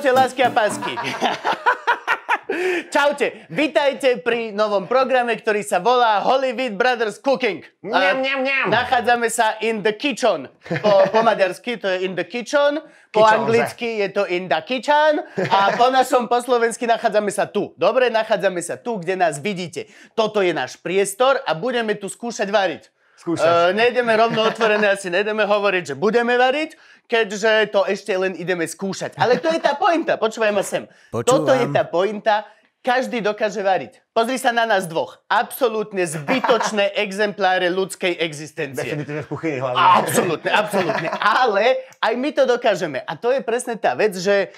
Čaute, lásky a pásky. Čaute, vitajte pri novom programe, ktorý sa volá Hollywood Brothers Cooking. Mňam, mňam, mňam. Nachádzame sa in the kitchen. Po, po maďarsky to je in the kitchen, po anglicky anglicky je to in the kitchen a po našom po slovensky nachádzame sa tu. Dobre, nachádzame sa tu, kde nás vidíte. Toto je náš priestor a budeme tu skúšať variť. Skúšať. E, nejdeme rovno otvorené, asi nejdeme hovoriť, že budeme variť keďže to ešte len ideme skúšať. Ale to je tá pointa, počúvaj ma sem. Počúvam. Toto je tá pointa, každý dokáže variť. Pozri sa na nás dvoch. Absolútne zbytočné exempláre ľudskej existencie. Definitívne v kuchyni hlavne. Absolútne, absolútne. Ale aj my to dokážeme. A to je presne tá vec, že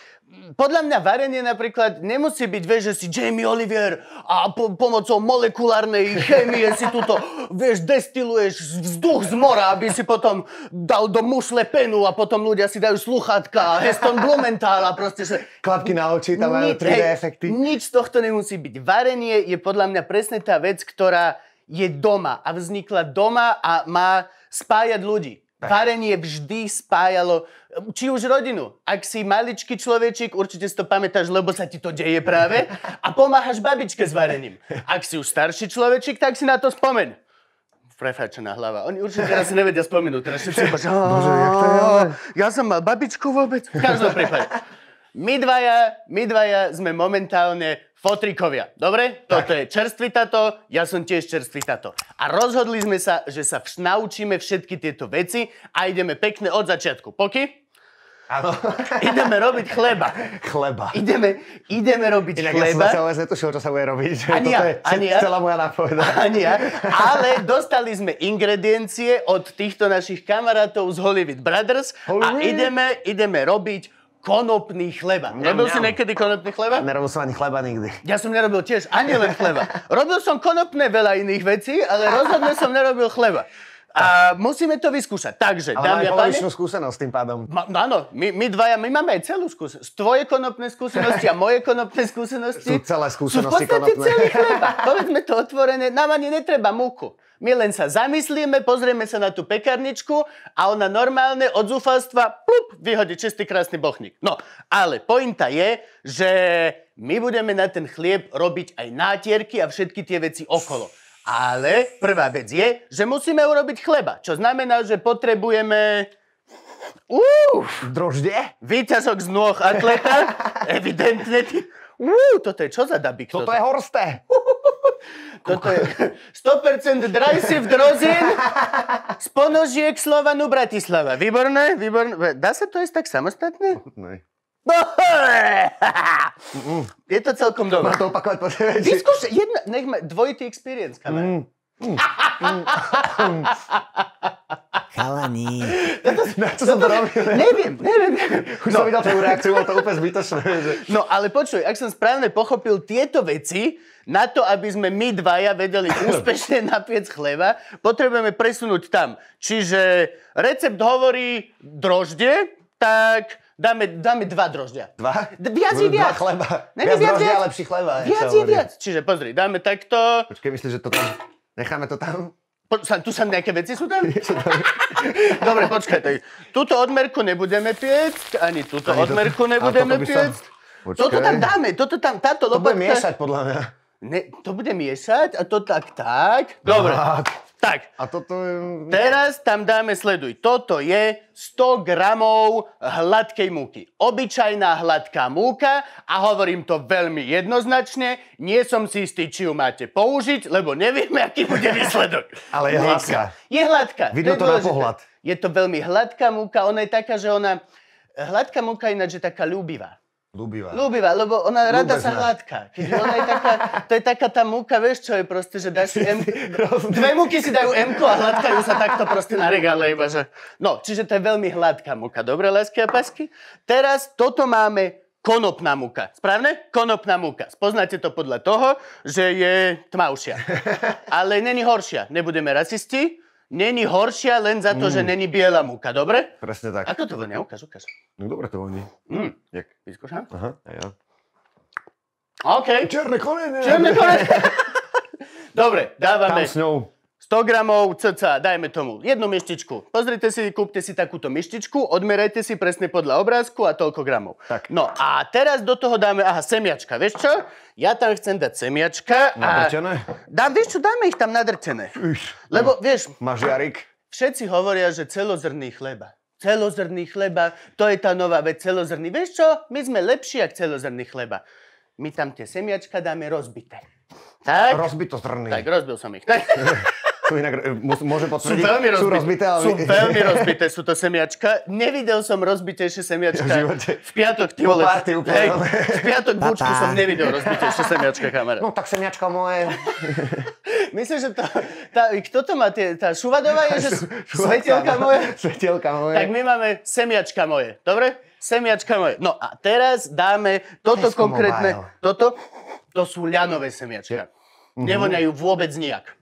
podľa mňa varenie napríklad nemusí byť, vieš, že si Jamie Oliver a po, pomocou molekulárnej chémie si túto, vieš, destiluješ vzduch z mora, aby si potom dal do mušle penu a potom ľudia si dajú sluchatka, Heston Blumenthal a proste... Že... Klapky na oči, tam majú 3D hej, efekty. Nič z tohto nemusí byť. Varenie je podľa mňa presne tá vec, ktorá je doma a vznikla doma a má spájať ľudí. Tak. Varenie vždy spájalo, či už rodinu. Ak si maličký človečik, určite si to pamätáš, lebo sa ti to deje práve. A pomáhaš babičke s varením. Ak si už starší človečik, tak si na to spomen. Prefáčená hlava. Oni určite teraz si nevedia spomenúť. Teraz si bože, jak to je, ale... Ja som mal babičku vôbec. V každom prípade. My dvaja, my dvaja sme momentálne Fotrikovia, dobre? Tak. Toto je čerstvý tato, ja som tiež čerstvý tato. A rozhodli sme sa, že sa vš- naučíme všetky tieto veci a ideme pekne od začiatku. Poky? Áno. ideme robiť chleba. Chleba. Ideme, ideme robiť Inak chleba. Inak ja som zatiaľ netušil, čo sa bude robiť. Ani ja, je ani ja. celá moja nápoveda. Ani ja. Ale dostali sme ingrediencie od týchto našich kamarátov z Hollywood Brothers Hollywood. a ideme, ideme robiť konopný chleba. Mňam, Robil mňam. si niekedy konopný chleba? Nerobil som ani chleba nikdy. Ja som nerobil tiež ani len chleba. Robil som konopné veľa iných vecí, ale rozhodne som nerobil chleba. A musíme to vyskúšať. Takže, Ale dámy a páni... skúsenosť tým pádom. Ma, no áno, my, my dvaja, my máme aj celú skúsenosť. Tvoje konopné skúsenosti a moje konopné skúsenosti... Sú celé skúsenosti sú v podstate konopné. celý chleba. Povedzme to otvorené, nám ani netreba múku. My len sa zamyslíme, pozrieme sa na tú pekarničku a ona normálne od zúfalstva plup, vyhodí čistý krásny bochník. No, ale pointa je, že my budeme na ten chlieb robiť aj nátierky a všetky tie veci okolo. Ale prvá vec je, že musíme urobiť chleba, čo znamená, že potrebujeme... Uf! Droždie? Výťažok z nôh atleta? Evidentne. Ty... toto je čo za dabik? Toto, toto je horsté. Toto je 100% dry sift rozin z ponožiek Slovanu Bratislava. Výborné, výborné. Dá sa to jesť tak samostatne? Ne. Je to celkom dobré. Mám to opakovať po tebe. Vyskúšaj, jedna, nech ma, dvojitý experience, mm. kamer. Mm. Mm. Chalani. Ja to, na čo som to robil? Neviem, neviem, neviem. Už no. som videl tvoju reakciu, bolo to úplne zbytočné. Že... No ale počuj, ak som správne pochopil tieto veci, na to, aby sme my dvaja vedeli úspešne napiec chleba, potrebujeme presunúť tam. Čiže recept hovorí drožde, tak dáme, dáme dva droždia. Dva? D- viac je viac. Dva chleba. Ne, viac, viac droždia, lepší chleba. Viac je viac. Čiže pozri, dáme takto. Počkej, myslíš, že to tam... Necháme to tam? tu sa nejaké veci sú tam? Dobre, počkaj. Tak. Tuto odmerku nebudeme piecť, ani túto ani odmerku to... nebudeme piecť. Počkaj. Toto tam dáme, toto tam, táto lopatka... To bude miešať, podľa mňa. Ne, to bude miešať a to tak, tak. Dobre. Tak. A toto je... Teraz tam dáme sleduj. Toto je 100 gramov hladkej múky. Obyčajná hladká múka a hovorím to veľmi jednoznačne. Nie som si istý, či ju máte použiť, lebo nevieme, aký bude výsledok. Ale je hladká. Je hladká. Vidno to, na pohľad. Je to veľmi hladká múka. Ona je taká, že ona... Hladká múka je ináč taká ľúbivá. Ľubivá. Ľubivá, lebo ona Ľubezná. rada sa hladká. Keď ona je taká, to je taká tá múka, vieš čo je proste, že dáš si M... Dve múky si dajú M a hladkajú sa takto proste na regále iba, že... No, čiže to je veľmi hladká múka. Dobre, lásky a pasky? Teraz toto máme konopná múka. Správne? Konopná múka. Spoznáte to podľa toho, že je tmavšia. Ale není horšia. Nebudeme rasisti, není horšia len za to, mm. že není biela múka, dobre? Presne tak. Ako to vonia? Ukáž, ukáž. No dobre to voní. Mm. Jak? Vyskúšam? Aha, aj ja. OK. Černé kone, Černé kone. dobre, dávame. Tam s ňou. 100 gramov cca, dajme tomu, jednu myštičku. Pozrite si, kúpte si takúto myštičku, odmerajte si presne podľa obrázku a toľko gramov. Tak. No a teraz do toho dáme, aha, semiačka, vieš čo? Ja tam chcem dať semiačka. Nadrčené? A... Dám, vieš čo, dáme ich tam nadrčené. Iš, Lebo, no. vieš... Máš jarik? Všetci hovoria, že celozrný chleba celozrný chleba, to je tá nová vec, celozrný. Vieš čo? My sme lepší ak celozrný chleba. My tam tie semiačka dáme rozbité. Tak? Rozbito zrný. Tak, rozbil som ich. Tak. E, sú inak, môžem potvrdiť, sú, veľmi rozbité, sú rozbité. Ale... Sú veľmi rozbité, sú to semiačka. Nevidel som rozbitejšie semiačka. V, živote. v piatok, ty vole. Party, úplne, hej, v piatok v Bučku som nevidel rozbitejšie semiačka, kamera. No tak semiačka moje. Myslím, že to, tá, kto to má tie, tá Šuvadová je, že svetielka moje. Svetielka moje. Tak my máme semiačka moje, dobre? Semiačka moje. No a teraz dáme toto Tesko konkrétne, mobile. toto, to sú ľanové semiačka. mm Nevoňajú vôbec nejak.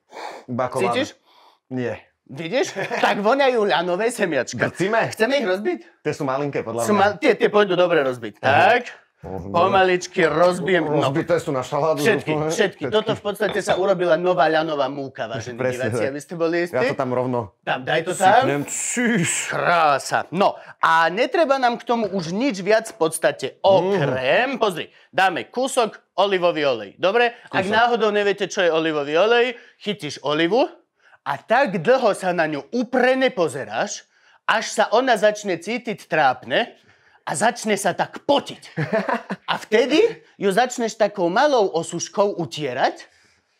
Bakovaná. Cítiš? Nie. Vidíš? Tak voňajú ľanové semiačka. Drcíme? Chceme ich rozbiť? Tie sú malinké, podľa mňa. ma- tie, tie pôjdu dobre rozbiť. Tak. Pomaličky rozbijem... No, rozbité sú na šaládu. Všetky, všetky, všetky. Toto v podstate sa urobila nová ľanová múka, vážení Presne, diváci. A vy ste boli istí? Ja to tam rovno. Tam, daj to tam. Krása. No, a netreba nám k tomu už nič viac v podstate. Okrem, mm. pozri, dáme kúsok olivový olej. Dobre? Kúsok. Ak náhodou neviete, čo je olivový olej, chytíš olivu a tak dlho sa na ňu uprene pozeráš, až sa ona začne cítiť trápne, a začne sa tak potiť. A vtedy ju začneš takou malou osuškou utierať,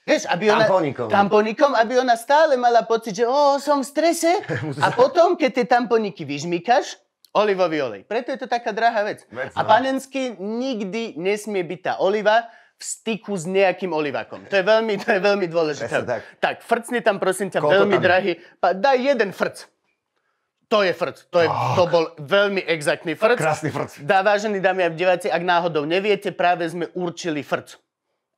Vieš, aby ona, tamponikom. tamponikom, aby ona stále mala pocit, že o, som v strese. a potom, keď tie tamponiky vyžmykaš, olivový olej. Preto je to taká drahá vec. vec a panensky nikdy nesmie byť tá oliva v styku s nejakým olivakom. To je veľmi, to je veľmi dôležité. tak. tak, frcni tam, prosím ťa, Koľko veľmi tam? drahý. Pa, daj jeden frc. To je frc. To, je, oh. to bol veľmi exaktný frc. Krásny frc. Dá, vážení dámy a diváci, ak náhodou neviete, práve sme určili frc.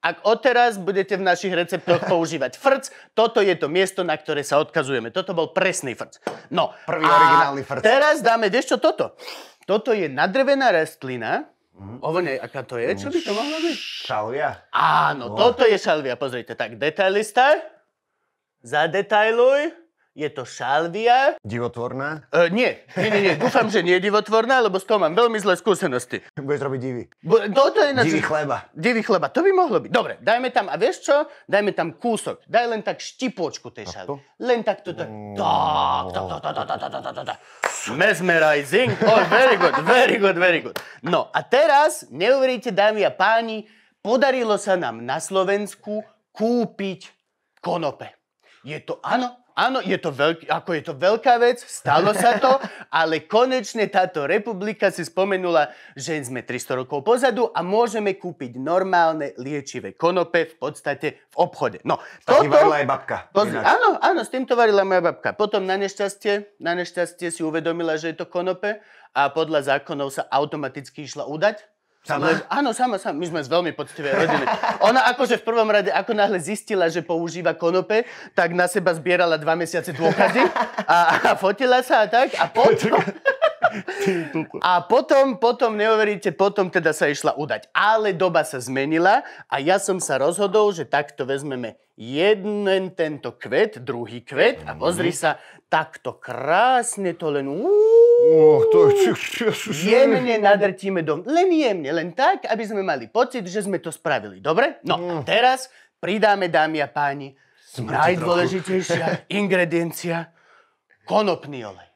Ak odteraz budete v našich receptoch používať frc, toto je to miesto, na ktoré sa odkazujeme. Toto bol presný frc. No. Prvý a originálny frc. teraz dáme, vieš čo, toto. Toto je nadrvená rastlina. Mm. hmm Ovone, aká to je? Čo by to mohlo byť? Šalvia. Áno, oh. toto je šalvia. Pozrite, tak detailista. Zadetailuj je to šalvia. Divotvorná? E, nie, nie, nie, nie, dúfam, že nie je divotvorná, lebo s toho mám veľmi zlé skúsenosti. Budeš robiť divy. Bo, to, to je na... Divý chleba. Divý chleba, to by mohlo byť. Dobre, dajme tam, a vieš čo? Dajme tam kúsok. Daj len tak štipočku tej šalvy. Len tak to tak. Tak, tak, tak, tak, tak, tak, tak, tak. Mesmerizing. Oh, very good, very good, very good. No a teraz, neuveríte, dámy a páni, podarilo sa nám na Slovensku kúpiť konope. Je to, áno, Áno, je to, veľk, ako je to veľká vec, stalo sa to, ale konečne táto republika si spomenula, že sme 300 rokov pozadu a môžeme kúpiť normálne liečivé konope v podstate v obchode. No, to toto, varila aj babka. Pozri, áno, áno, s týmto varila moja babka. Potom na nešťastie, na nešťastie si uvedomila, že je to konope a podľa zákonov sa automaticky išla udať Sama? Le, áno, sama, sama. My sme z veľmi poctivé rodiny. Ona akože v prvom rade, ako náhle zistila, že používa konope, tak na seba zbierala dva mesiace dôkazy a, a fotila sa a tak. A potom... A potom, potom, neoveríte, potom teda sa išla udať. Ale doba sa zmenila a ja som sa rozhodol, že takto vezmeme jeden tento kvet, druhý kvet a pozri mhm. sa, takto krásne to len... Uú, Oh, to je... Jemne nadrtíme dom. Len jemne, len tak, aby sme mali pocit, že sme to spravili. Dobre? No a no. teraz pridáme, dámy a páni, najdôležitejšia ingrediencia, konopný olej.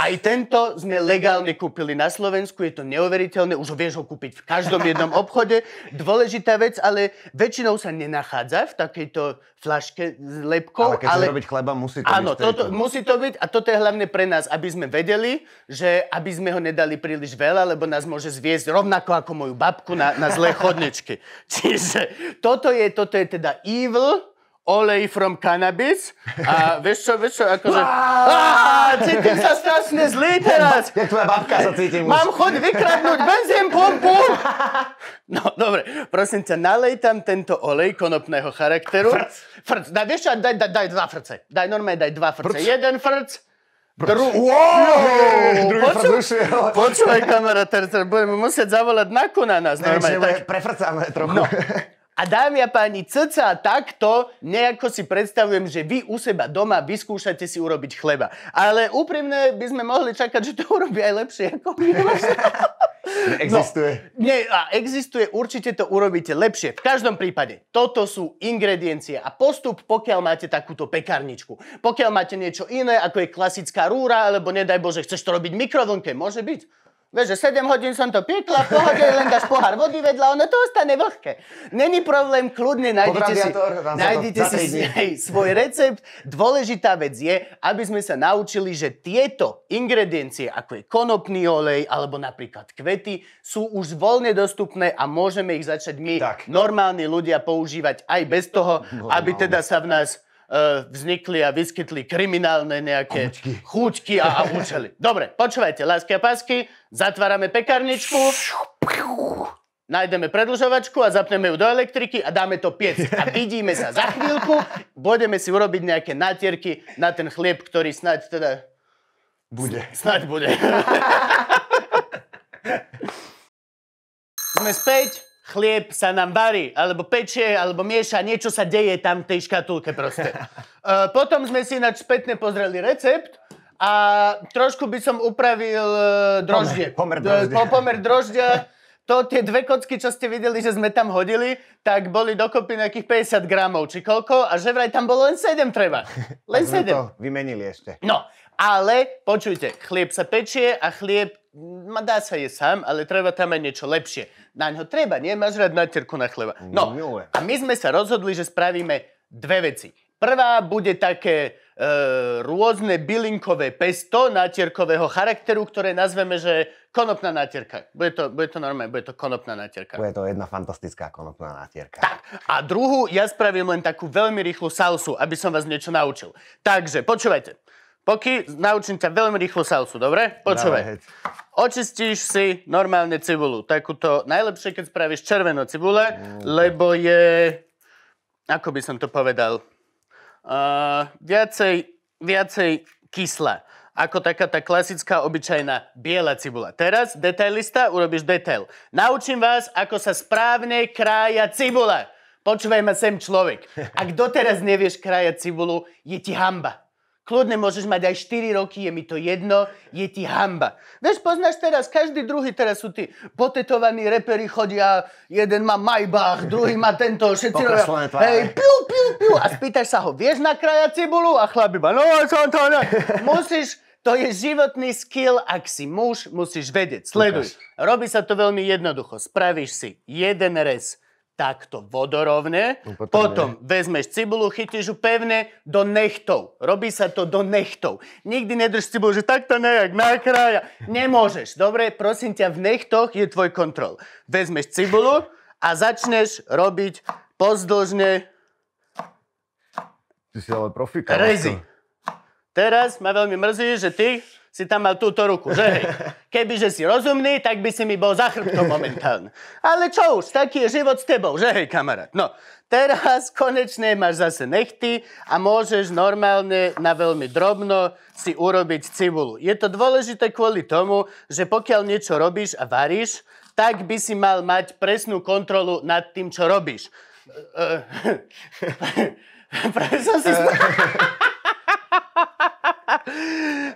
Aj tento sme legálne kúpili na Slovensku, je to neuveriteľné, už ho vieš ho kúpiť v každom jednom obchode. Dôležitá vec, ale väčšinou sa nenachádza v takejto flaške s lepkou. Ale keď ale... robiť chleba, musí to áno, byť. Áno, toto, musí to byť a toto je hlavne pre nás, aby sme vedeli, že aby sme ho nedali príliš veľa, lebo nás môže zviesť rovnako ako moju babku na, na zlé chodničky. Čiže toto je, toto je teda evil, olej from cannabis a vieš čo, vieš čo, akože... Á, cítim sa strašne zlý teraz. Ja tvoja babka sa cítim už. Mám chod vykradnúť benzín, pompu. No, dobre, prosím ťa, nalej tam tento olej konopného charakteru. Frc. Frc, daj, vieš čo, daj, daj, daj dva frce. Daj normálne, daj dva frce. Frc. Jeden frc, Dru- wow! Druhý Poču- Počúvaj, kamarát, teraz budeme musieť zavolať na kuna nás. Ne, normálne, tak... Prefrcáme trochu. No. A dámy a páni, cca takto nejako si predstavujem, že vy u seba doma vyskúšate si urobiť chleba. Ale úprimne by sme mohli čakať, že to urobí aj lepšie ako my. Existuje. No, nie, a existuje, určite to urobíte lepšie. V každom prípade, toto sú ingrediencie a postup, pokiaľ máte takúto pekarničku. Pokiaľ máte niečo iné, ako je klasická rúra, alebo nedaj Bože, chceš to robiť mikrovlnke, môže byť. Vieš, že 7 hodín som to piekla, pohode len dáš pohár vody vedľa, ono to ostane vlhké. Není problém, kľudne nájdete si, nájdete si svoj recept. Dôležitá vec je, aby sme sa naučili, že tieto ingrediencie, ako je konopný olej alebo napríklad kvety, sú už voľne dostupné a môžeme ich začať my, tak. normálni ľudia, používať aj bez toho, aby teda sa v nás Eh, vznikli a vyskytli kriminálne nejaké chúčky, chuťky a, a účely. Dobre, počúvajte, lásky a pásky, zatvárame pekarničku, nájdeme predlžovačku a zapneme ju do elektriky a dáme to piec. A vidíme sa za chvíľku, budeme si urobiť nejaké natierky na ten chlieb, ktorý snáď teda... Bude. Snáď bude. Sme späť chlieb sa nám varí, alebo pečie, alebo mieša, niečo sa deje tam v tej škatulke proste. Uh, potom sme si ináč spätne pozreli recept a trošku by som upravil uh, droždie. Pomer, pomer e, droždia. Po, pomer droždia. To tie dve kocky, čo ste videli, že sme tam hodili, tak boli dokopy nejakých 50 gramov, či koľko, a že vraj tam bolo len 7 treba. Len 7. to vymenili ešte. No, ale počujte, chlieb sa pečie a chlieb ma dá sa je sám, ale treba tam aj niečo lepšie. Na ňo treba, nie? Máš rád natierku na chleba. No, mm, a my sme sa rozhodli, že spravíme dve veci. Prvá bude také e, rôzne bylinkové pesto natierkového charakteru, ktoré nazveme, že konopná natierka. Bude to, bude to normálne, bude to konopná natierka. Bude to jedna fantastická konopná natierka. Tak. A druhú, ja spravím len takú veľmi rýchlu sausu, aby som vás niečo naučil. Takže, počúvajte. Poky, naučím ťa veľmi rýchlo salsu, dobre? Počúvaj. Očistíš si normálne cibulu. Takúto, najlepšie, keď spravíš červenú cibule, mm. lebo je, ako by som to povedal, uh, viacej, viacej kyslá ako taká tá klasická, obyčajná biela cibula. Teraz, detailista, urobíš detail. Naučím vás, ako sa správne krája cibula. Počúvaj ma sem človek. Ak doteraz nevieš krájať cibulu, je ti hamba. Kľudne môžeš mať aj 4 roky, je mi to jedno, je ti hamba. Vieš, poznáš teraz, každý druhý teraz sú tí potetovaní reperi chodia, jeden má Maybach, druhý má tento, všetci robia, hej, piu, piu, piu, a spýtaš sa ho, vieš nakrájať cibulu? A chlap iba, no, som to, ne. Musíš, to je životný skill, ak si muž, musíš vedieť, sleduj. Robí sa to veľmi jednoducho, spravíš si jeden rez takto vodorovne, Úplne. No, potom vezmeš cibulu, chytíš ju pevne do nechtov. Robí sa to do nechtov. Nikdy nedrž cibulu, že takto nejak na kraja. Nemôžeš, dobre? Prosím ťa, v nechtoch je tvoj kontrol. Vezmeš cibulu a začneš robiť pozdĺžne... Ty si ale profika. Rezy. Teraz ma veľmi mrzí, že ty si tam mal túto ruku, že hej. Kebyže si rozumný, tak by si mi bol za chrbtom momentálne. Ale čo už, taký je život s tebou, že hej, kamarát. No, teraz konečne máš zase nechty a môžeš normálne na veľmi drobno si urobiť cibulu. Je to dôležité kvôli tomu, že pokiaľ niečo robíš a varíš, tak by si mal mať presnú kontrolu nad tým, čo robíš. Prečo som si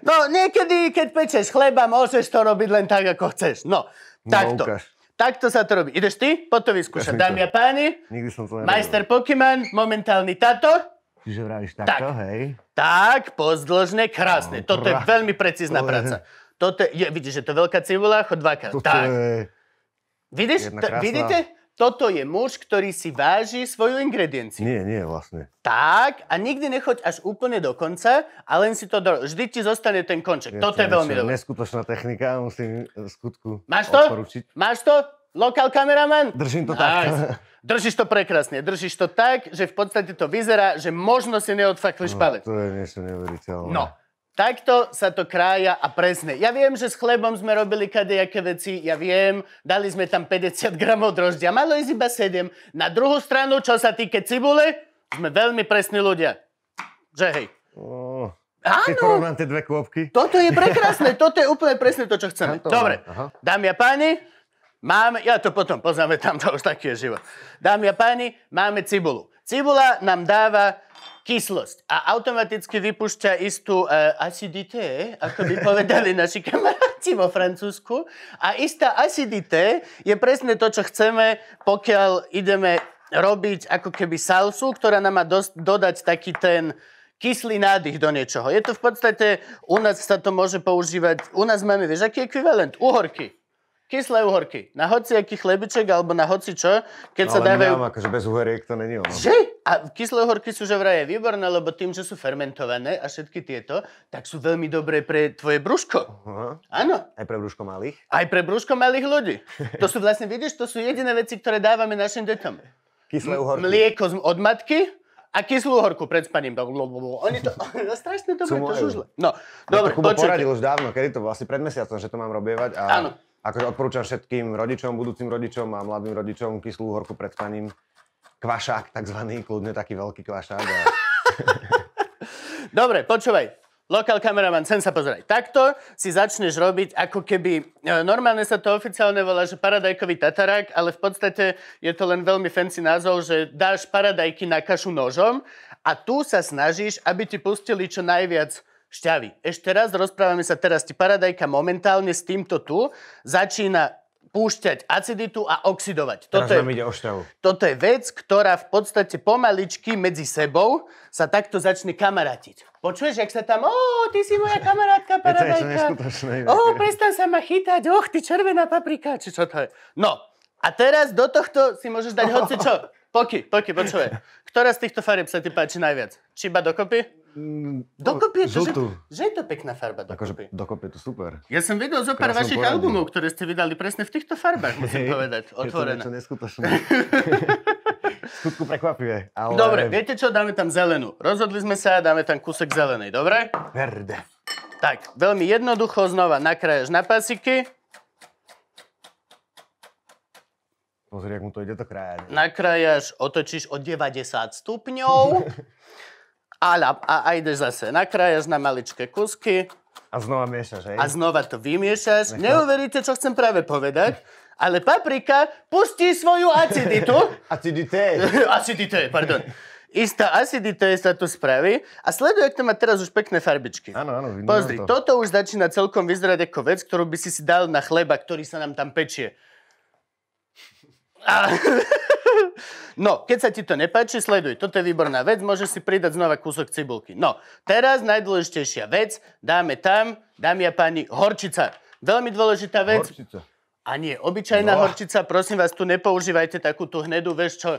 no niekedy, keď pečeš chleba, môžeš to robiť len tak, ako chceš. No, no takto. Ukáž. Takto sa to robí. Ideš ty? Poď to vyskúšať. Dámy a páni, Nikdy som to majster Pokémon, momentálny tátor. Čiže vravíš takto, tak. hej? Tak, pozdĺžne, krásne. No, Toto je veľmi precízna Ole. práca. Toto je, vidíš, že to veľká cibula, chod dvakrát. Tak. Je... Vidíš? T- vidíte? toto je muž, ktorý si váži svoju ingredienciu. Nie, nie, vlastne. Tak, a nikdy nechoď až úplne do konca a len si to do... Vždy ti zostane ten konček. Je, toto je veľmi dobré. Neskutočná technika, musím eh, skutku Máš to? Odporučiť. Máš to? Lokal kameraman? Držím to nice. tak. Držíš to prekrásne. Držíš to tak, že v podstate to vyzerá, že možno si neodfakli špalec. No, to je niečo neuveriteľné. No. Takto sa to krája a presne. Ja viem, že s chlebom sme robili kadejaké veci, ja viem, dali sme tam 50 gramov droždia, malo ísť iba 7. Na druhú stranu, čo sa týka cibule, sme veľmi presní ľudia. Že hej. Áno. Keď porovnám tie dve kôpky. Toto je prekrásne, toto je úplne presne to, čo chceme. Ja Dobre, Aha. dámy a páni, máme, ja to potom poznáme tam, to už taký je život. Dámy a páni, máme cibulu. Cibula nám dáva kyslosť. A automaticky vypúšťa istú uh, acidité, ako by povedali naši kamaráti vo Francúzsku. A istá acidité je presne to, čo chceme, pokiaľ ideme robiť ako keby salsu, ktorá nám má dos- dodať taký ten kyslý nádych do niečoho. Je to v podstate, u nás sa to môže používať, u nás máme, vieš, aký ekvivalent? Uhorky. Kyslé uhorky. Na hoci aký chlebiček alebo na hoci čo, keď no, sa dávajú... Ale nemám, akože bez uhoriek to není ono. Že? A kyslé horky sú že vraj výborné, lebo tým, že sú fermentované a všetky tieto, tak sú veľmi dobré pre tvoje brúško. Uh-huh. Áno. Aj pre brúško malých? Aj pre brúško malých ľudí. To sú vlastne, vidíš, to sú jediné veci, ktoré dávame našim detom. Kyslé uhorky. Mlieko od matky a kyslú horku pred spaním. Oni to, no, strašne dobre to žužle. No, dobre, Kubo počujte. poradil už dávno, kedy to bol asi pred mesiacom, že to mám robievať. A... Akože odporúčam všetkým rodičom, budúcim rodičom a mladým rodičom kyslú horku pred spaním kvašák takzvaný, kľudne taký veľký kvašák. A... Dobre, počúvaj. Lokal kameraman, sem sa pozeraj. Takto si začneš robiť ako keby... E, normálne sa to oficiálne volá, že paradajkový tatarák, ale v podstate je to len veľmi fancy názov, že dáš paradajky na kašu nožom a tu sa snažíš, aby ti pustili čo najviac šťavy. Ešte raz, rozprávame sa teraz, ti paradajka momentálne s týmto tu začína púšťať aciditu a oxidovať. Toto Teraz je, ide o šťavu. Toto je vec, ktorá v podstate pomaličky medzi sebou sa takto začne kamarátiť. Počuješ, jak sa tam, o, ty si moja kamarátka, paradajka. o, prestan sa ma chytať, och, ty červená paprika, či čo to je. No, a teraz do tohto si môžeš dať hoci čo. Poky, poky, počuje. Ktorá z týchto farieb sa ti páči najviac? Čiba dokopy? Mm, dokopy je to, žltú. že, že je to pekná farba. Dokopy. Akože, dokopy je to super. Ja som videl zo pár vašich poradil. albumov, ktoré ste vydali presne v týchto farbách, musím hey, povedať. Otvorené. Je to niečo neskutočné. skutku prekvapivé. Ale... Dobre, viete čo, dáme tam zelenú. Rozhodli sme sa, dáme tam kúsok zelenej, dobre? Verde. Tak, veľmi jednoducho znova nakraješ na pasiky. Pozri, ak mu to ide to krájať. Nakrájaš, otočíš o 90 stupňov. A, a, a ideš zase na kraje na maličké kusky. A znova miešaš, hej? A znova to vymiešaš. Nechal. Neuveríte, čo chcem práve povedať, ale paprika pustí svoju aciditu. acidité. acidité, pardon. Istá acidité sa tu spraví a sleduj, ak to má teraz už pekné farbičky. Áno, áno. Pozri, to. toto už začína celkom vyzerať ako vec, ktorú by si si dal na chleba, ktorý sa nám tam pečie. No, keď sa ti to nepáči, sleduj. Toto je výborná vec, môžeš si pridať znova kúsok cibulky. No, teraz najdôležitejšia vec, dáme tam, dámy a páni, horčica. Veľmi dôležitá vec. Horčica. A nie, obyčajná no. horčica, prosím vás, tu nepoužívajte takú tú hnedú, vieš čo,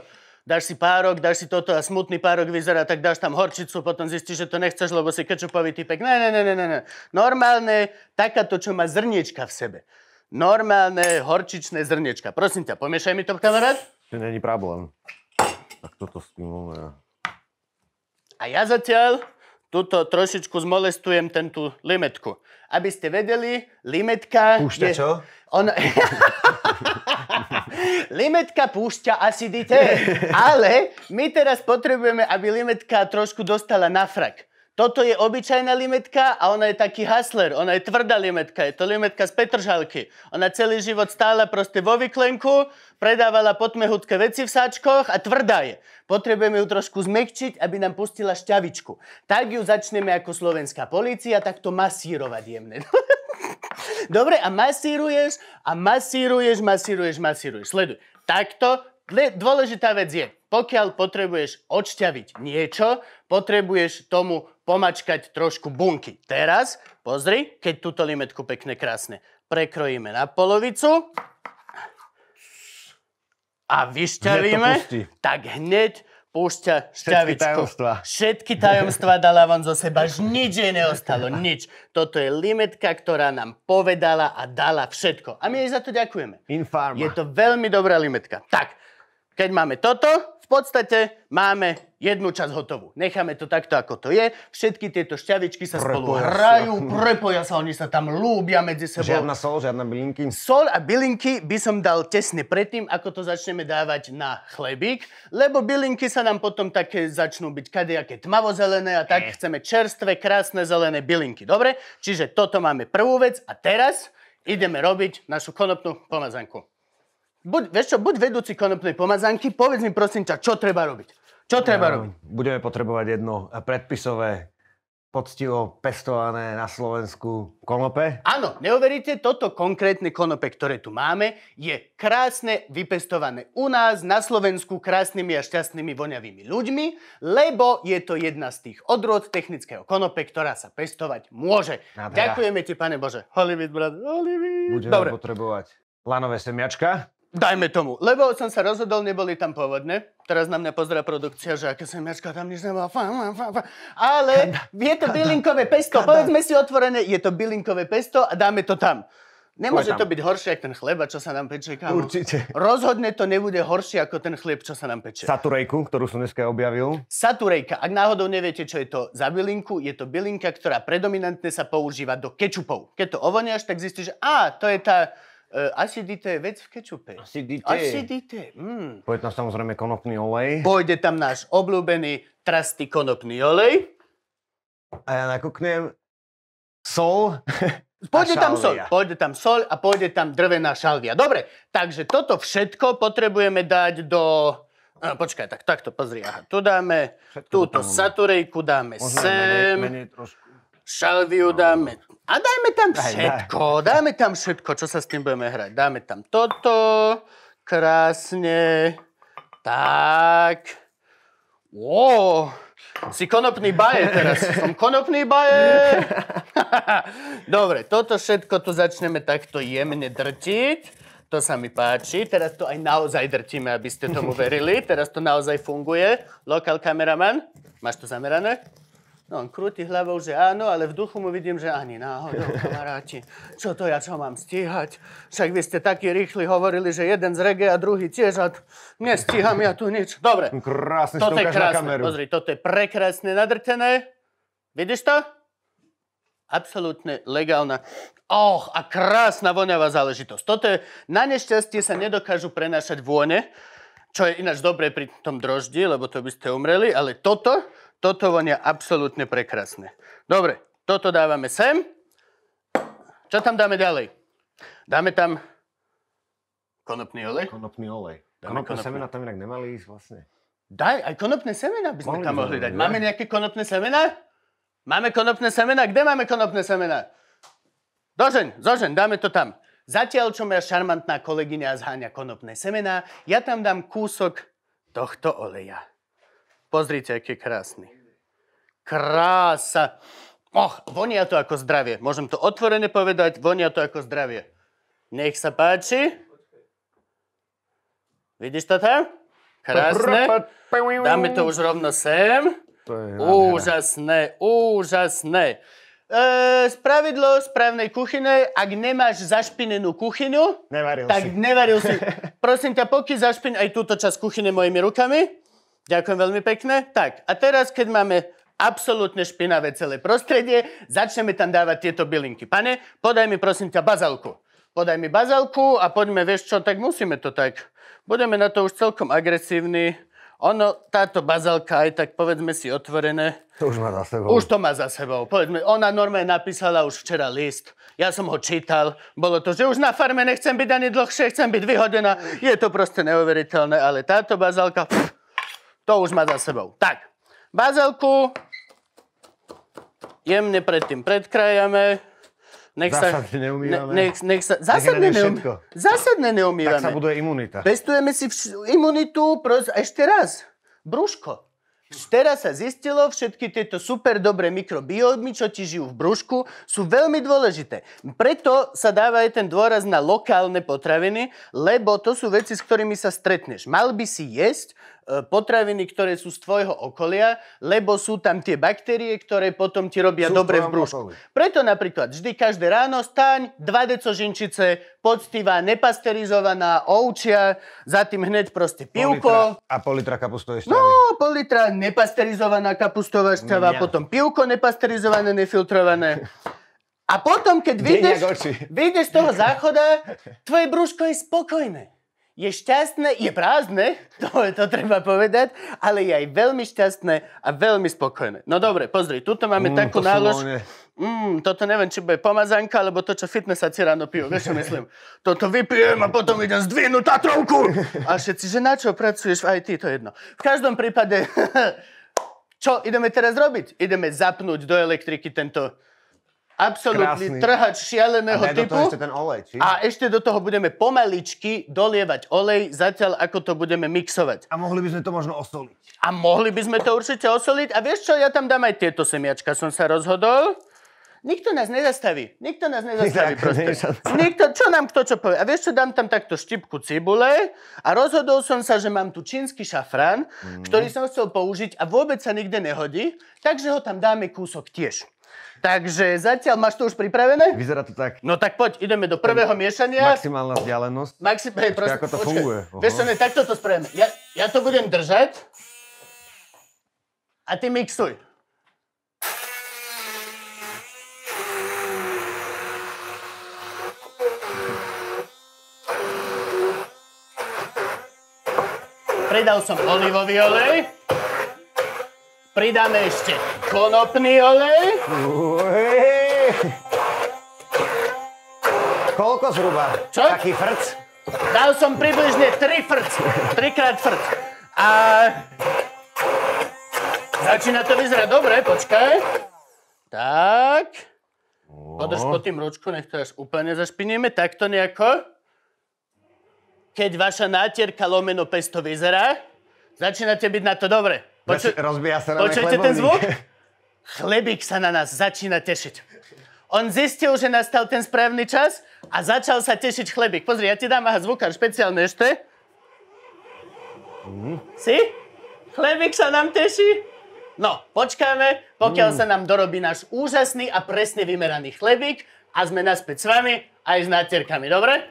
dáš si párok, dáš si toto a smutný párok vyzerá, tak dáš tam horčicu, potom zistíš, že to nechceš, lebo si kečupový typek. Ne, ne, ne, ne, ne. Normálne takáto, čo má zrniečka v sebe normálne horčičné zrniečka. Prosím ťa, pomiešaj mi to, kamarát. To není problém. Tak toto s tým A ja zatiaľ tuto trošičku zmolestujem ten tú limetku. Aby ste vedeli, limetka... Púšťa je... čo? On... limetka púšťa acidité, ale my teraz potrebujeme, aby limetka trošku dostala na frak toto je obyčajná limetka a ona je taký hasler, ona je tvrdá limetka, je to limetka z Petržalky. Ona celý život stála proste vo vyklenku, predávala potmehutké veci v sáčkoch a tvrdá je. Potrebujeme ju trošku zmekčiť, aby nám pustila šťavičku. Tak ju začneme ako slovenská policia takto masírovať jemne. Dobre, a masíruješ, a masíruješ, masíruješ, masíruješ. Sleduj. Takto, dôležitá vec je, pokiaľ potrebuješ odšťaviť niečo, potrebuješ tomu pomačkať trošku bunky. Teraz, pozri, keď túto limetku pekne krásne prekrojíme na polovicu a vyšťavíme, tak hneď púšťa šťavičku. Všetky tajomstvá. Všetky tajomstvá dala von zo seba, nič jej neostalo, nič. Toto je limetka, ktorá nám povedala a dala všetko. A my jej za to ďakujeme. Infarma. Je to veľmi dobrá limetka. Tak, keď máme toto, v podstate máme jednu časť hotovú. Necháme to takto, ako to je. Všetky tieto šťavičky sa prepoja spolu hrajú, sa. prepoja sa, oni sa tam lúbia medzi sebou. Žiadna sol, žiadna bylinky. Sol a bylinky by som dal tesne predtým, ako to začneme dávať na chlebík, lebo bylinky sa nám potom také začnú byť kadejaké tmavozelené a tak e. chceme čerstvé, krásne zelené bylinky. Dobre? Čiže toto máme prvú vec a teraz ideme robiť našu konopnú pomazanku buď, vieš čo, buď vedúci konopnej pomazanky, povedz mi prosím ťa, čo treba robiť? Čo treba robiť? Budeme potrebovať jedno predpisové poctivo pestované na Slovensku konope? Áno, neoveríte, toto konkrétne konope, ktoré tu máme, je krásne vypestované u nás na Slovensku krásnymi a šťastnými voňavými ľuďmi, lebo je to jedna z tých odrod technického konope, ktorá sa pestovať môže. Ďakujeme ti, pane Bože. Hollywood, brat, Hollywood. Budeme Dobre. potrebovať lanové semiačka. Dajme tomu. Lebo som sa rozhodol, neboli tam pôvodne. Teraz na mňa pozera produkcia, že aké jačka, tam nič nemá. Fá, fá, fá. Ale kada, je to kada, bylinkové pesto. Kada. Povedzme si otvorené, je to bylinkové pesto a dáme to tam. Nemôže to byť horšie ako ten chleba, čo sa nám peče, kámo. Určite. Rozhodne to nebude horšie ako ten chlieb, čo sa nám peče. Saturejku, ktorú som dneska objavil. Saturejka. Ak náhodou neviete, čo je to za bylinku, je to bylinka, ktorá predominantne sa používa do kečupov. Keď to ovoniaš, tak zistíš, že á, to je tá Eh, acidité je vec v kečupe. Acidité. Acidité. Mm. Hm. Pôjde tam samozrejme konopný olej. Pôjde tam náš obľúbený trasty konopný olej. A ja nakúknem sol Pôjde tam sol, pôjde tam sol a pôjde tam drvená šalvia. Dobre, takže toto všetko potrebujeme dať do... A, eh, počkaj, tak takto, pozri, aha, tu dáme, všetko túto saturejku dáme Môžeme sem, menej, menej šalviu no. dáme. A dajme tam všetko, dáme tam všetko, čo sa s tým budeme hrať. Dáme tam toto, krásne, tak. Ó, si konopný baje teraz. Som konopný baje. Dobre, toto všetko tu začneme takto jemne drtiť. To sa mi páči. Teraz to aj naozaj drtíme, aby ste tomu verili. Teraz to naozaj funguje. Lokal kameraman, máš to zamerané? No on krúti hlavou, že áno, ale v duchu mu vidím, že ani náhodou, kamaráti. Čo to ja, čo mám stíhať? Však vy ste takí rýchli hovorili, že jeden z rege a druhý tiež a nestíham ja tu nič. Dobre. Krásne, toto je krásne. Na kameru. Pozri, toto je prekrásne nadrtené. Vidíš to? Absolútne legálna. Och, a krásna voňavá záležitosť. Toto je, na nešťastie sa nedokážu prenášať vône, čo je ináč dobré pri tom droždi, lebo to by ste umreli, ale toto toto vonia absolútne prekrasné. Dobre, toto dávame sem. Čo tam dáme ďalej? Dáme tam konopný olej. Konopný olej. Dáme konopné, konopné semena tam inak nemali ísť vlastne. Daj, aj konopné semena by sme mohli tam mohli dať. Ne? Máme nejaké konopné semena? Máme konopné semena? Kde máme konopné semena? Dožeň, zožeň, dáme to tam. Zatiaľ, čo moja šarmantná kolegyňa zháňa konopné semena, ja tam dám kúsok tohto oleja. Pozrite, aký je krásny. Krása. Och, vonia to ako zdravie. Môžem to otvorene povedať, vonia to ako zdravie. Nech sa páči. Vidíš to tam? Krásne. Dáme to už rovno sem. Úžasné, úžasné. E, pravidlo správnej kuchyne, ak nemáš zašpinenú kuchyňu, nevaril tak si. nevaril si. Prosím ťa, pokiaľ zašpin aj túto časť kuchyne mojimi rukami. Ďakujem veľmi pekne. Tak, a teraz, keď máme absolútne špinavé celé prostredie, začneme tam dávať tieto bylinky. Pane, podaj mi prosím ťa bazalku. Podaj mi bazalku a poďme, vieš čo, tak musíme to tak. Budeme na to už celkom agresívni. Ono, táto bazalka, aj tak povedzme si otvorené. To už má za sebou. Už to má za sebou. Povedzme, ona normálne napísala už včera list. Ja som ho čítal. Bolo to, že už na farme nechcem byť ani dlhšie, chcem byť vyhodená. Je to proste neuveriteľné, ale táto bazalka... Pff, to už má za sebou. Tak, bazelku jemne predtým predkrajame. Nech sa, neumývame. Ne, nech, nech sa, zásadne, neumývame. zásadne neumývame. Tak sa buduje imunita. Pestujeme si vš- imunitu, pros, ešte raz, brúško. Teraz sa zistilo, všetky tieto super dobré mikrobiómy, čo ti žijú v brúšku, sú veľmi dôležité. Preto sa dáva aj ten dôraz na lokálne potraviny, lebo to sú veci, s ktorými sa stretneš. Mal by si jesť E, potraviny, ktoré sú z tvojho okolia, lebo sú tam tie baktérie, ktoré potom ti robia sú dobre v brúšku. Preto napríklad vždy každé ráno staň, dva deco žinčice, poctivá, nepasterizovaná, ovčia, za tým hneď proste pivko. Politra. A pol litra kapustovej šťavy. No, pol litra nepasterizovaná kapustová šťava, ja. potom pivko nepasterizované, nefiltrované. A potom, keď vyjdeš, vyjdeš z toho záchoda, tvoje brúško je spokojné je šťastné, je prázdne, to, to treba povedať, ale je aj veľmi šťastné a veľmi spokojné. No dobre, pozri, tuto máme mm, takú to nálož... Mm, toto neviem, či bude pomazanka, alebo to, čo fitnessáci ráno pijú. Vieš, čo myslím? Toto vypijem a potom idem zdvihnúť Tatrovku! A všetci, že na čo pracuješ v IT, to jedno. V každom prípade, čo ideme teraz robiť? Ideme zapnúť do elektriky tento absolútny Krásny. trhač šialeného a typu. Ešte ten olej, či? A ešte do toho budeme pomaličky dolievať olej, zatiaľ ako to budeme mixovať. A mohli by sme to možno osoliť. A mohli by sme to určite osoliť. A vieš čo, ja tam dám aj tieto semiačka, som sa rozhodol. Nikto nás nezastaví. Nikto nás nezastaví Nikto, proste. Nikto, čo nám kto čo povie. A vieš čo, dám tam takto štipku cibule a rozhodol som sa, že mám tu čínsky šafrán, mm. ktorý som chcel použiť a vôbec sa nikde nehodí, takže ho tam dáme kúsok tiež. Takže zatiaľ máš to už pripravené? Vyzerá to tak. No tak poď, ideme do prvého Ten miešania. Maximálna vzdialenosť. Maxi... Hej, proste, ako to funguje. Vieš ne, takto to spravíme. Ja, ja to budem držať a ty mixuj. Pridal som olivový olej. Pridáme ešte konopný olej. Uhej. Koľko zhruba? Čo? Taký frc? Dal som približne 3 frc. Trikrát frc. A... Začína to vyzerať dobre, počkaj. Tak. Podrž po tým ručku, nech to až úplne zašpinieme. Takto nejako. Keď vaša nátierka lomeno pesto vyzerá, začínate byť na to dobre. Poču... Rozbíja sa na Počujete ten zvuk? Chlebík sa na nás začína tešiť. On zistil, že nastal ten správny čas a začal sa tešiť chlebík. Pozri, ja ti dám, aha, zvukár špeciálne ešte. Mm. Si? Chlebík sa nám teší? No, počkáme, pokiaľ mm. sa nám dorobí náš úžasný a presne vymeraný chlebík a sme naspäť s vami aj s nátierkami, dobre?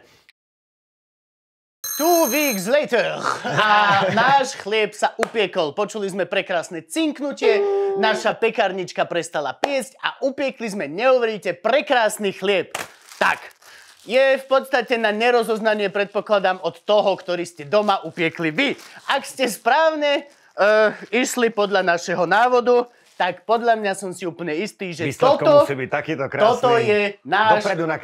Two weeks later. A náš chlieb sa upiekol. Počuli sme prekrásne cinknutie, naša pekarnička prestala piesť a upiekli sme, neuveríte, prekrásny chlieb. Tak, je v podstate na nerozoznanie, predpokladám, od toho, ktorý ste doma upiekli vy. Ak ste správne uh, išli podľa našeho návodu, tak podľa mňa som si úplne istý, že toto, musí byť takýto krásny, toto je náš dopredu na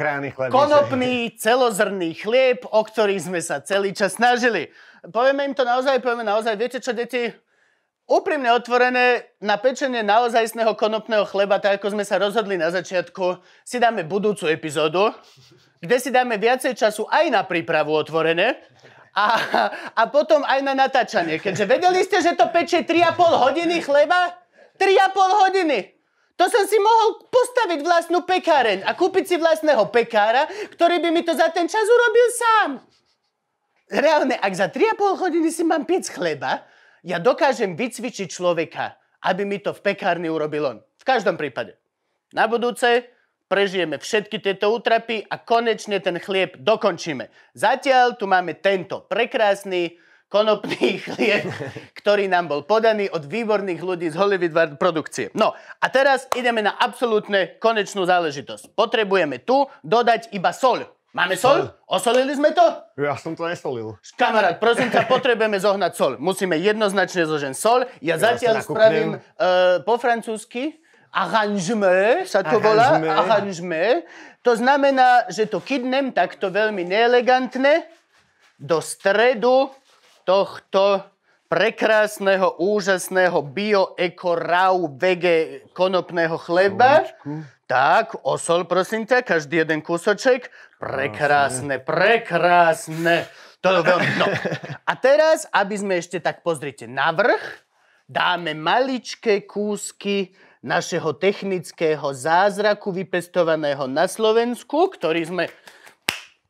konopný celozrný chlieb, o ktorý sme sa celý čas snažili. Povieme im to naozaj, povieme naozaj, viete čo, deti, úprimne otvorené, na pečenie naozajstného konopného chleba, tak ako sme sa rozhodli na začiatku, si dáme budúcu epizódu, kde si dáme viacej času aj na prípravu otvorené, a, a potom aj na natáčanie. Keďže vedeli ste, že to pečie 3,5 hodiny chleba, 3,5 hodiny. To som si mohol postaviť vlastnú pekáreň a kúpiť si vlastného pekára, ktorý by mi to za ten čas urobil sám. Reálne, ak za 3,5 hodiny si mám piec chleba, ja dokážem vycvičiť človeka, aby mi to v pekárni urobil on. V každom prípade. Na budúce prežijeme všetky tieto útrapy a konečne ten chlieb dokončíme. Zatiaľ tu máme tento prekrásny, konopný chlieb, ktorý nám bol podaný od výborných ľudí z Hollywood produkcie. No a teraz ideme na absolútne konečnú záležitosť. Potrebujeme tu dodať iba sol. Máme sol? Osolili sme to? Ja som to nesolil. Kamarát, prosím ťa, potrebujeme zohnať sol. Musíme jednoznačne zožen sol. Ja, ja zatiaľ spravím uh, po francúzsky Arrangeme sa to volá, Arrangeme. To znamená, že to kidnem takto veľmi neelegantne do stredu tohto prekrásneho, úžasného rau vege konopného chleba. Slovenčku. Tak, osol, prosím ťa, každý jeden kúsoček. Prekrásne, prekrásne. To je veľmi... No. A teraz, aby sme ešte tak pozrite na vrch, dáme maličké kúsky našeho technického zázraku vypestovaného na Slovensku, ktorý sme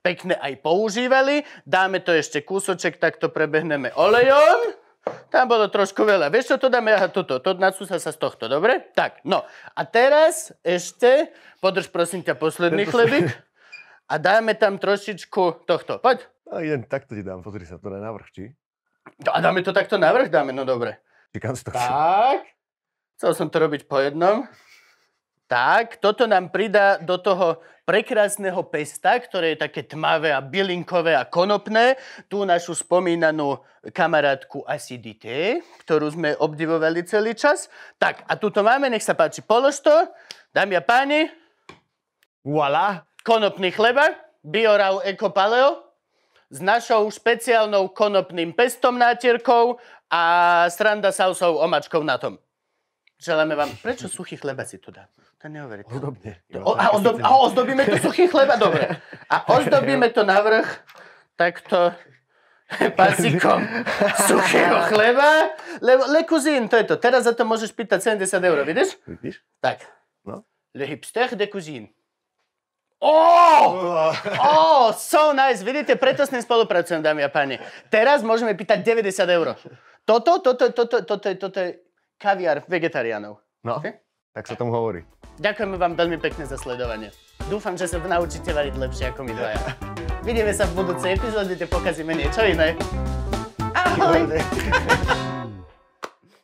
pekne aj používali. Dáme to ešte kúsoček, tak to prebehneme olejom. Tam bolo trošku veľa. Vieš čo, to dáme, aha, toto, to nadsúsa sa z tohto, dobre? Tak, no. A teraz ešte, podrž prosím ťa posledný Tento chlebík. A dáme tam trošičku tohto, poď. A idem, takto ti dám, pozri sa, to na vrch, či? No a dáme to takto na vrch, dáme, no dobre. Čekám si to. Tak. Chcel som to robiť po jednom. Tak, toto nám pridá do toho prekrásneho pesta, ktoré je také tmavé a bylinkové a konopné, tú našu spomínanú kamarátku Acidité, ktorú sme obdivovali celý čas. Tak, a tu to máme, nech sa páči, polož to. Dámy a páni, voilà, konopný chleba, Biorau Eco Paleo, s našou špeciálnou konopným pestom nátierkou a sranda sausou omačkou na tom. Želáme vám... Prečo suchý chleba si tu dá? To je neuveriteľné. Hudobne. O, a, ozdob, a ozdobíme to suchý chleba, dobre. A ozdobíme to navrh takto pasikom suchého chleba. Le, le cuisine, to je to. Teraz za to môžeš pýtať 70 eur, vidíš? Vidíš? Tak. No. Le hipster de cuisine. Oh! Oh, so nice. Vidíte, preto s ním spolupracujem, dámy a páni. Teraz môžeme pýtať 90 eur. Toto, toto, toto, toto, toto, toto je kaviár vegetariánov. No, okay? tak sa tomu hovorí. Ďakujeme vám veľmi pekne za sledovanie. Dúfam, že sa naučíte variť lepšie ako my dvaja. Vidíme sa v budúcej epizóde, kde pokazíme niečo iné. Ahoj!